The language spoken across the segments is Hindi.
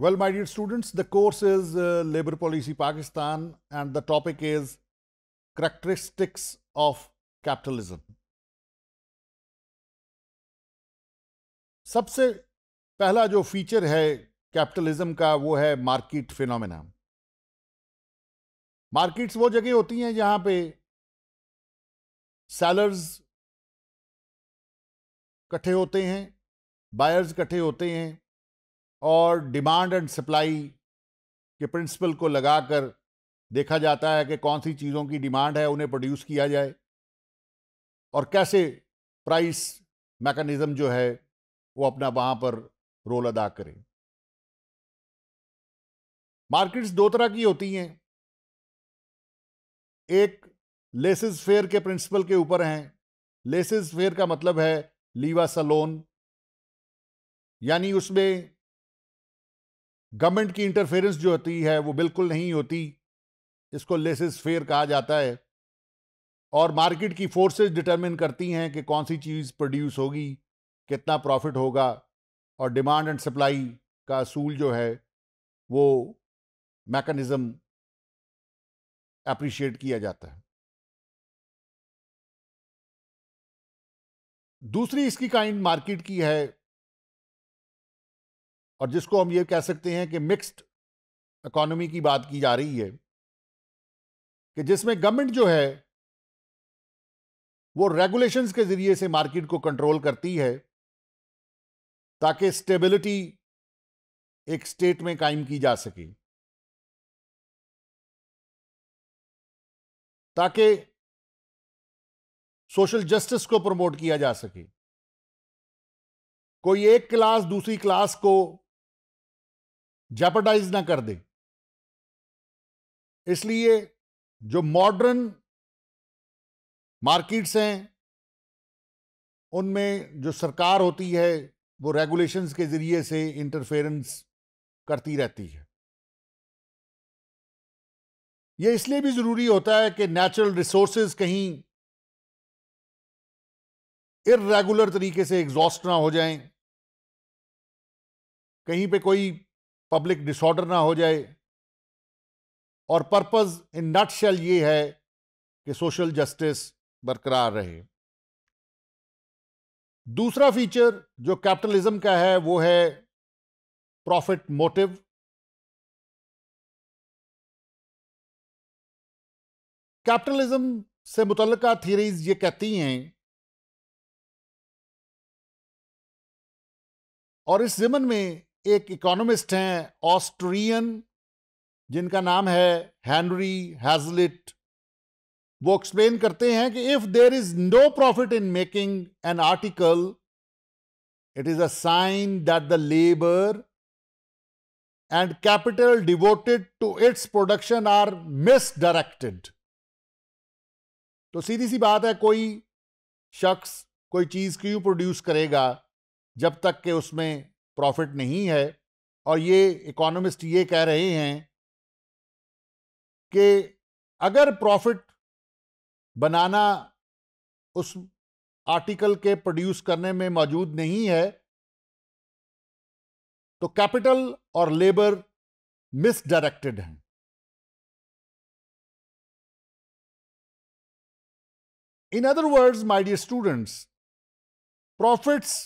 Well, my dear students, the course is uh, Labor Policy Pakistan and the topic is Characteristics of Capitalism. सबसे पहला जो फीचर है कैपिटलिज्म का वो है मार्केट फिनोमेना मार्केट्स वो जगह होती हैं जहाँ पे सेलर्स इकट्ठे होते हैं बायर्स इकट्ठे होते हैं और डिमांड एंड सप्लाई के प्रिंसिपल को लगाकर देखा जाता है कि कौन सी चीज़ों की डिमांड है उन्हें प्रोड्यूस किया जाए और कैसे प्राइस मैकेनिज़्म जो है वो अपना वहाँ पर रोल अदा करें मार्केट्स दो तरह की होती हैं एक लेसिस फेयर के प्रिंसिपल के ऊपर हैं लेसिस फेयर का मतलब है लीवा सलोन यानी उसमें गवर्नमेंट की इंटरफेरेंस जो होती है वो बिल्कुल नहीं होती इसको लेसेस फेयर कहा जाता है और मार्केट की फोर्सेस डिटरमिन करती हैं कि कौन सी चीज़ प्रोड्यूस होगी कितना प्रॉफिट होगा और डिमांड एंड सप्लाई का असूल जो है वो मैकेनिज़्म अप्रिशिएट किया जाता है दूसरी इसकी काइंड मार्केट की है और जिसको हम ये कह सकते हैं कि मिक्स्ड इकोनॉमी की बात की जा रही है कि जिसमें गवर्नमेंट जो है वो रेगुलेशंस के ज़रिए से मार्केट को कंट्रोल करती है ताकि स्टेबिलिटी एक स्टेट में कायम की जा सके ताकि सोशल जस्टिस को प्रमोट किया जा सके कोई एक क्लास दूसरी क्लास को जेपरडाइज ना कर दे इसलिए जो मॉडर्न मार्केट्स हैं उनमें जो सरकार होती है वो रेगुलेशंस के ज़रिए से इंटरफेरेंस करती रहती है ये इसलिए भी ज़रूरी होता है कि नेचुरल रिसोर्सेज कहीं इरेगुलर तरीके से एग्जॉस्ट ना हो जाएं कहीं पे कोई पब्लिक डिसऑर्डर ना हो जाए और पर्पस इन नट शेल ये है कि सोशल जस्टिस बरकरार रहे दूसरा फीचर जो कैपिटलिज्म का है वो है प्रॉफिट मोटिव कैपिटलिज्म से मुतल थीरीज ये कहती हैं और इस जिमन में एक इकोनॉमिस्ट हैं ऑस्ट्रियन जिनका नाम है हेनरी हैजलिट वो एक्सप्लेन करते हैं कि if there is no profit in making an article it is a sign that the labour and capital devoted to its production are misdirected तो सीधी सी बात है कोई शख्स कोई चीज क्यों प्रोड्यूस करेगा जब तक के उसमें प्रॉफिट नहीं है और ये इकोनॉमिस्ट ये कह रहे हैं कि अगर प्रॉफिट बनाना उस आर्टिकल के प्रोड्यूस करने में मौजूद नहीं है तो कैपिटल और लेबर मिसडायरेक्टेड हैं in other words my dear students profits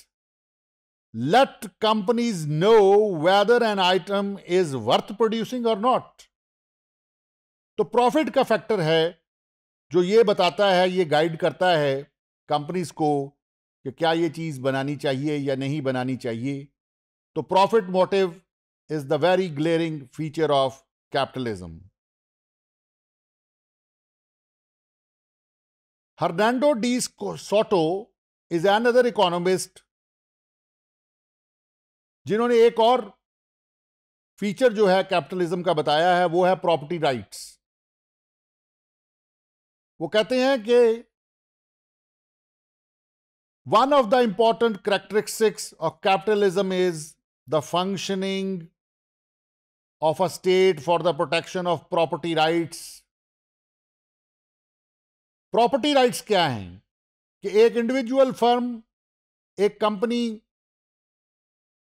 let companies know whether an item is worth producing or not तो प्रॉफिट का फैक्टर है जो ये बताता है ये गाइड करता है कंपनीज को कि क्या ये चीज़ बनानी चाहिए या नहीं बनानी चाहिए तो profit motive is the very glaring feature of capitalism Hernando de Soto is another economist जिन्होंने एक और फीचर जो है कैपिटलिज्म का बताया है वो है प्रॉपर्टी राइट्स वो कहते हैं कि one of the important characteristics of capitalism is the functioning of a state for the protection of property rights property rights क्या हैं कि एक इंडिविजुअल फर्म एक कंपनी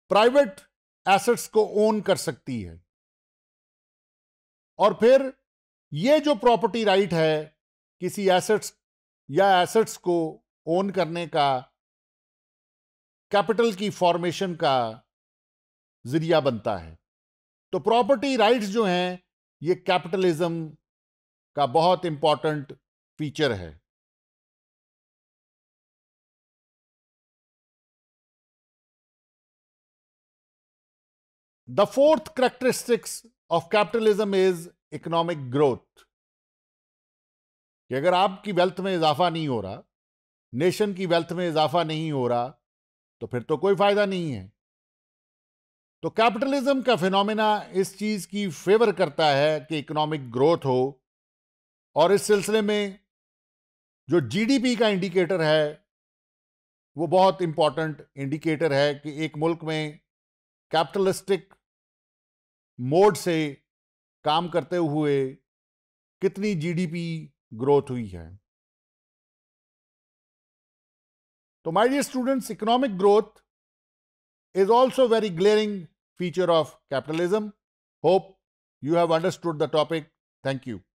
प्राइवेट एसेट्स को ओन कर सकती है और फिर ये जो प्रॉपर्टी राइट right है किसी एसेट्स या एसेट्स को ओन करने का कैपिटल की फॉर्मेशन का जरिया बनता है तो प्रॉपर्टी राइट्स जो हैं ये कैपिटलिज्म का बहुत इंपॉर्टेंट फीचर है The fourth characteristics of capitalism is economic growth. कि अगर आपकी वेल्थ में इजाफा नहीं हो रहा नेशन की वेल्थ में इजाफा नहीं हो रहा तो फिर तो कोई फायदा नहीं है तो कैपिटलिज्म का फिनोमिना इस चीज़ की फेवर करता है कि इकोनॉमिक ग्रोथ हो और इस सिलसिले में जो जीडीपी का इंडिकेटर है वो बहुत इंपॉर्टेंट इंडिकेटर है कि एक मुल्क में कैपिटलिस्टिक मोड से काम करते हुए कितनी जीडीपी ग्रोथ हुई है तो my dear students economic growth is also very glaring feature of capitalism hope you have understood the topic thank you